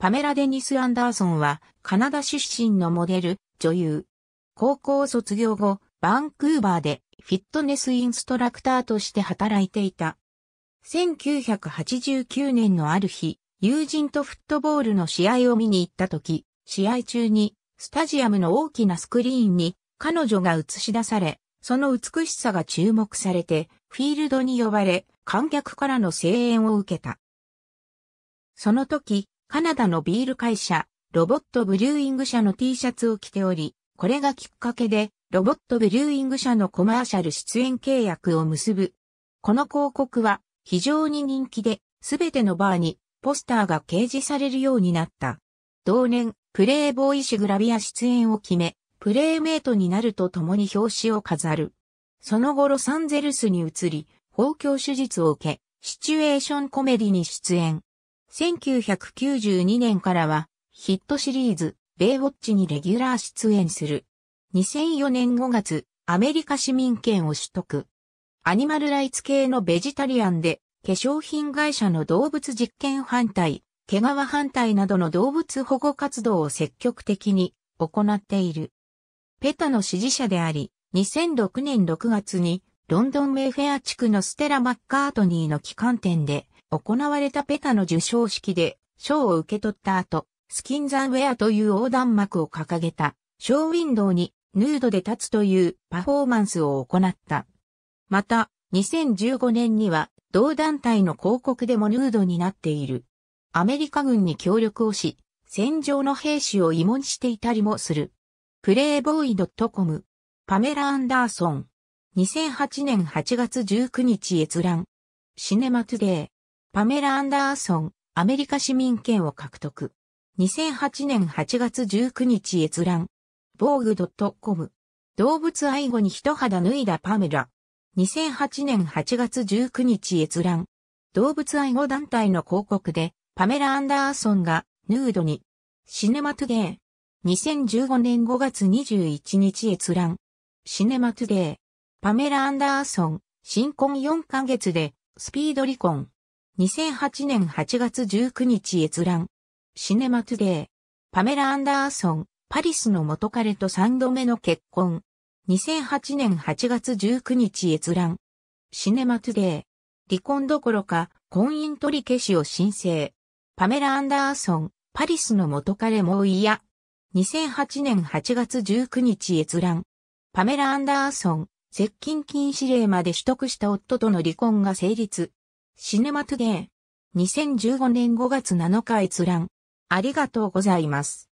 パメラ・デニス・アンダーソンは、カナダ出身のモデル、女優。高校卒業後、バンクーバーでフィットネスインストラクターとして働いていた。1989年のある日、友人とフットボールの試合を見に行った時、試合中にスタジアムの大きなスクリーンに彼女が映し出され、その美しさが注目されて、フィールドに呼ばれ、観客からの声援を受けた。その時、カナダのビール会社、ロボットブリューイング社の T シャツを着ており、これがきっかけで、ロボットブリューイング社のコマーシャル出演契約を結ぶ。この広告は非常に人気で、すべてのバーにポスターが掲示されるようになった。同年、プレイボーイ誌グラビア出演を決め、プレイメイトになるとともに表紙を飾る。その後ロサンゼルスに移り、包教手術を受け、シチュエーションコメディに出演。1992年からはヒットシリーズ、ベイウォッチにレギュラー出演する。2004年5月、アメリカ市民権を取得。アニマルライツ系のベジタリアンで、化粧品会社の動物実験反対、毛皮反対などの動物保護活動を積極的に行っている。ペタの支持者であり、2006年6月にロンドンメイフェア地区のステラ・マッカートニーの旗艦店で行われたペタの受賞式で賞を受け取った後、スキンザンウェアという横断幕を掲げた、ショーウィンドウにヌードで立つというパフォーマンスを行った。また、2015年には同団体の広告でもヌードになっている。アメリカ軍に協力をし、戦場の兵士を慰問していたりもする。プレイボーイ .com パメラ・アンダーソン2008年8月19日閲覧シネマトゥデーパメラ・アンダーソン、アメリカ市民権を獲得。2008年8月19日閲覧。Vogue.com。動物愛護に一肌脱いだパメラ。2008年8月19日閲覧。動物愛護団体の広告で、パメラ・アンダーソンが、ヌードに。シネマトゥゲー。2015年5月21日閲覧。シネマトゥゲー。パメラ・アンダーソン、新婚4ヶ月で、スピード離婚。2008年8月19日閲覧。シネマトゥデイ。パメラ・アンダーソン、パリスの元彼と3度目の結婚。2008年8月19日閲覧。シネマトゥデイ。離婚どころか、婚姻取り消しを申請。パメラ・アンダーソン、パリスの元彼も嫌。2008年8月19日閲覧。パメラ・アンダーソン、接近禁止令まで取得した夫との離婚が成立。シネマトゥデー、2015年5月7日閲覧。ありがとうございます。